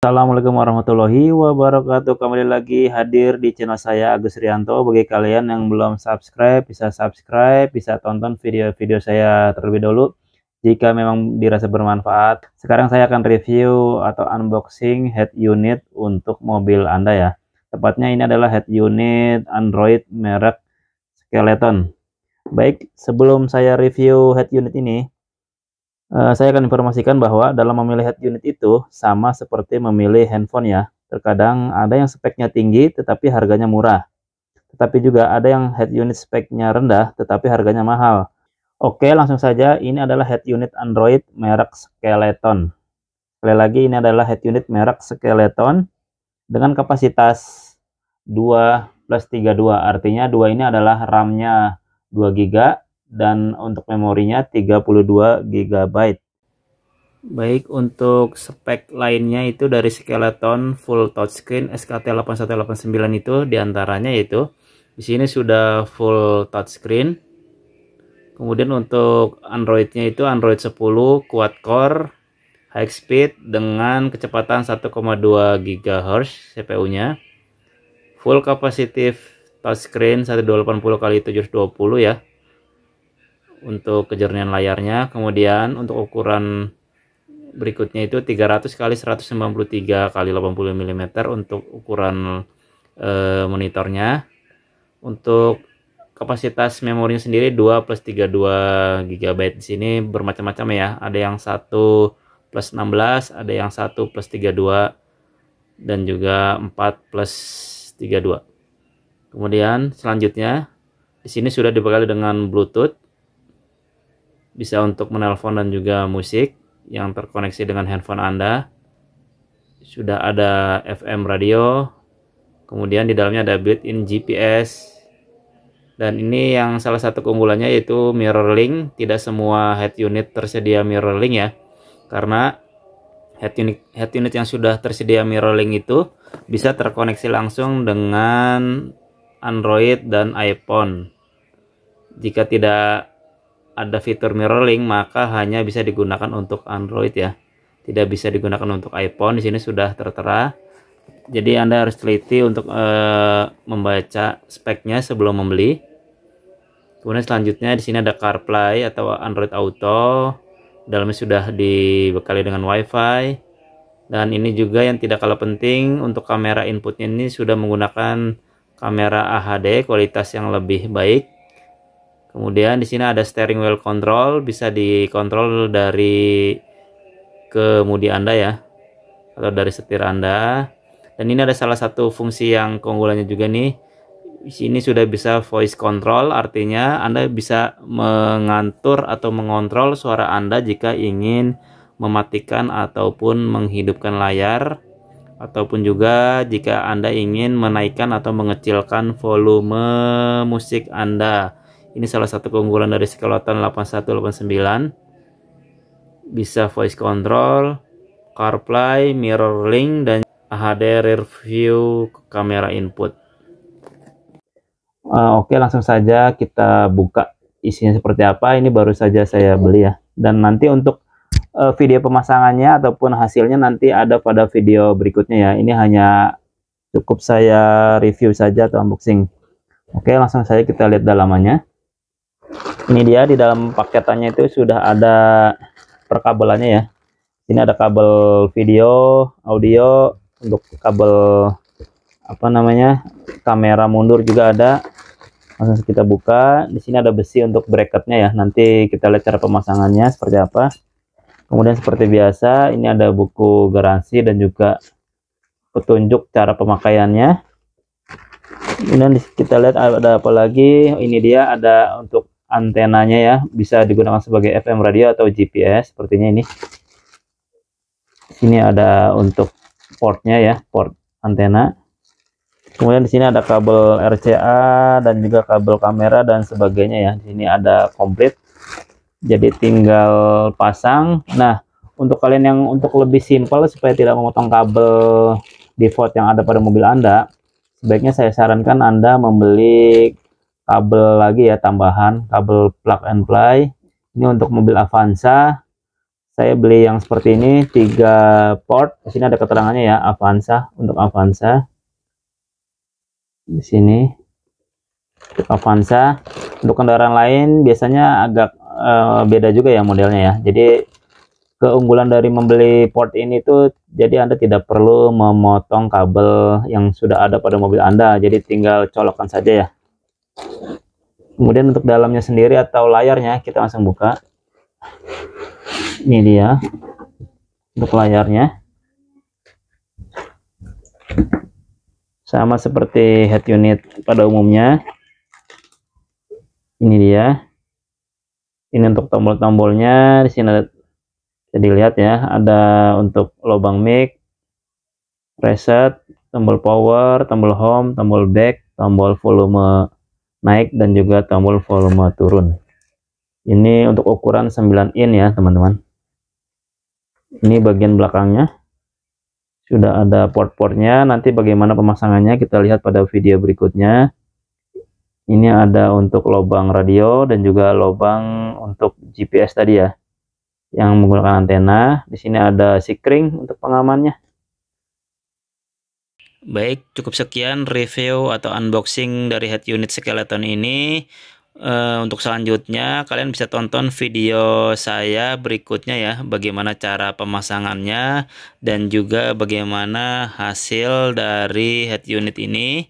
Assalamualaikum warahmatullahi wabarakatuh Kembali lagi hadir di channel saya Agus Rianto Bagi kalian yang belum subscribe Bisa subscribe, bisa tonton video-video saya terlebih dahulu Jika memang dirasa bermanfaat Sekarang saya akan review atau unboxing head unit untuk mobil Anda ya Tepatnya ini adalah head unit Android merek Skeleton Baik, sebelum saya review head unit ini Eh, saya akan informasikan bahwa dalam memilih head unit itu sama seperti memilih handphone ya. Terkadang ada yang speknya tinggi tetapi harganya murah. Tetapi juga ada yang head unit speknya rendah tetapi harganya mahal. Oke, langsung saja ini adalah head unit Android merek Skeleton. Sekali lagi ini adalah head unit merek Skeleton dengan kapasitas 2 plus 32. Artinya 2 ini adalah RAM-nya 2 GB, dan untuk memorinya 32 GB. Baik, untuk spek lainnya itu dari skeleton full touchscreen SKT8189 itu diantaranya yaitu di sini sudah full touchscreen. Kemudian untuk Android nya itu Android 10 quad core high speed dengan kecepatan 1,2 GHz CPU-nya. Full capacitive touchscreen 1280 x 720 ya untuk kejernihan layarnya kemudian untuk ukuran berikutnya itu 300 kali 193 kali 80 mm untuk ukuran e, monitornya untuk kapasitas memorinya sendiri 2 plus 32 GB di sini bermacam-macam ya ada yang 1 plus 16 ada yang 1 plus 32 dan juga 4 plus 32 kemudian selanjutnya di sini sudah dibekali dengan Bluetooth bisa untuk menelpon dan juga musik yang terkoneksi dengan handphone Anda. Sudah ada FM radio, kemudian di dalamnya ada built-in GPS. Dan ini yang salah satu keunggulannya yaitu mirror link. Tidak semua head unit tersedia mirror link ya. Karena head unit head unit yang sudah tersedia mirror link itu bisa terkoneksi langsung dengan Android dan iPhone. Jika tidak ada fitur mirror link maka hanya bisa digunakan untuk Android ya tidak bisa digunakan untuk iPhone di sini sudah tertera jadi anda harus teliti untuk eh, membaca speknya sebelum membeli kemudian selanjutnya di sini ada CarPlay atau Android Auto dalamnya sudah dibekali dengan WiFi dan ini juga yang tidak kalah penting untuk kamera inputnya ini sudah menggunakan kamera AHD kualitas yang lebih baik Kemudian di sini ada steering wheel control, bisa dikontrol dari kemudi Anda ya, atau dari setir Anda. Dan ini ada salah satu fungsi yang keunggulannya juga nih. Di sini sudah bisa voice control, artinya Anda bisa mengatur atau mengontrol suara Anda jika ingin mematikan ataupun menghidupkan layar ataupun juga jika Anda ingin menaikkan atau mengecilkan volume musik Anda ini salah satu keunggulan dari Skeleton 8189. Bisa voice control, CarPlay, mirror link, dan HD rear view kamera input. Uh, Oke, okay, langsung saja kita buka isinya seperti apa. Ini baru saja saya beli ya. Dan nanti untuk uh, video pemasangannya ataupun hasilnya nanti ada pada video berikutnya ya. Ini hanya cukup saya review saja atau unboxing. Oke, langsung saja kita lihat dalamannya ini dia di dalam paketannya itu sudah ada perkabelannya ya ini ada kabel video audio untuk kabel apa namanya kamera mundur juga ada langsung kita buka di sini ada besi untuk bracketnya ya nanti kita lihat cara pemasangannya seperti apa kemudian seperti biasa ini ada buku garansi dan juga petunjuk cara pemakaiannya kemudian kita lihat ada apa lagi ini dia ada untuk antenanya ya bisa digunakan sebagai FM radio atau GPS sepertinya ini ini ada untuk portnya ya port antena kemudian di sini ada kabel RCA dan juga kabel kamera dan sebagainya ya di sini ada komplit jadi tinggal pasang nah untuk kalian yang untuk lebih simpel supaya tidak memotong kabel default yang ada pada mobil anda sebaiknya saya sarankan anda membeli kabel lagi ya tambahan kabel plug and play ini untuk mobil Avanza saya beli yang seperti ini tiga port di sini ada keterangannya ya Avanza untuk Avanza di sini untuk Avanza untuk kendaraan lain biasanya agak uh, beda juga ya modelnya ya jadi keunggulan dari membeli port ini tuh jadi Anda tidak perlu memotong kabel yang sudah ada pada mobil Anda jadi tinggal colokkan saja ya kemudian untuk dalamnya sendiri atau layarnya kita langsung buka ini dia untuk layarnya sama seperti head unit pada umumnya ini dia ini untuk tombol-tombolnya di sini ada bisa dilihat ya ada untuk lubang mic reset tombol power tombol home tombol back tombol volume naik dan juga tombol volume turun ini untuk ukuran 9 in ya teman-teman ini bagian belakangnya sudah ada port-portnya nanti bagaimana pemasangannya kita lihat pada video berikutnya ini ada untuk lubang radio dan juga lubang untuk GPS tadi ya yang menggunakan antena di sini ada sikring untuk pengamannya Baik, cukup sekian review atau unboxing dari head unit skeleton ini. Uh, untuk selanjutnya, kalian bisa tonton video saya berikutnya ya, bagaimana cara pemasangannya dan juga bagaimana hasil dari head unit ini.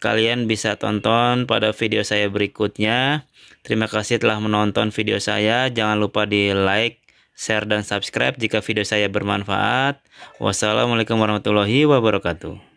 Kalian bisa tonton pada video saya berikutnya. Terima kasih telah menonton video saya. Jangan lupa di like, share dan subscribe jika video saya bermanfaat. Wassalamualaikum warahmatullahi wabarakatuh.